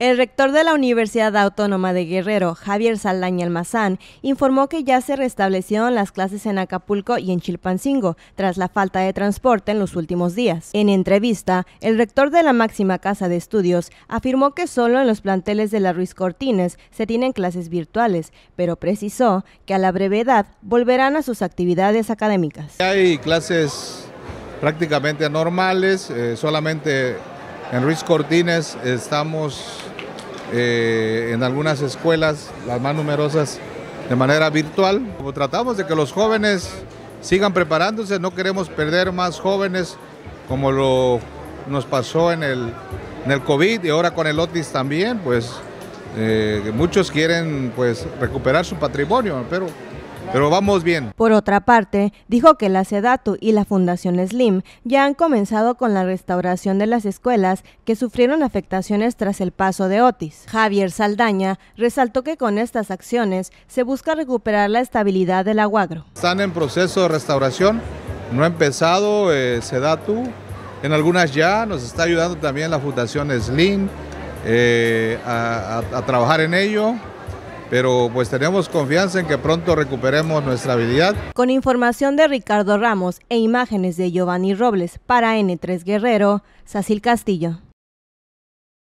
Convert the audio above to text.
El rector de la Universidad Autónoma de Guerrero, Javier Saldaña Almazán, informó que ya se restablecieron las clases en Acapulco y en Chilpancingo tras la falta de transporte en los últimos días. En entrevista, el rector de la máxima casa de estudios afirmó que solo en los planteles de la Ruiz Cortines se tienen clases virtuales, pero precisó que a la brevedad volverán a sus actividades académicas. Hay clases prácticamente normales, eh, solamente en Ruiz Cortines estamos eh, en algunas escuelas, las más numerosas, de manera virtual. Como tratamos de que los jóvenes sigan preparándose, no queremos perder más jóvenes como lo nos pasó en el, en COVID y ahora con el Otis también, pues eh, muchos quieren pues recuperar su patrimonio, pero pero vamos bien. Por otra parte, dijo que la SEDATU y la Fundación Slim ya han comenzado con la restauración de las escuelas que sufrieron afectaciones tras el paso de Otis. Javier Saldaña resaltó que con estas acciones se busca recuperar la estabilidad del aguagro. Están en proceso de restauración, no ha empezado CEDATU, eh, en algunas ya, nos está ayudando también la Fundación Slim eh, a trabajar en ello pero pues tenemos confianza en que pronto recuperemos nuestra habilidad. Con información de Ricardo Ramos e imágenes de Giovanni Robles para N3 Guerrero, Sacil Castillo.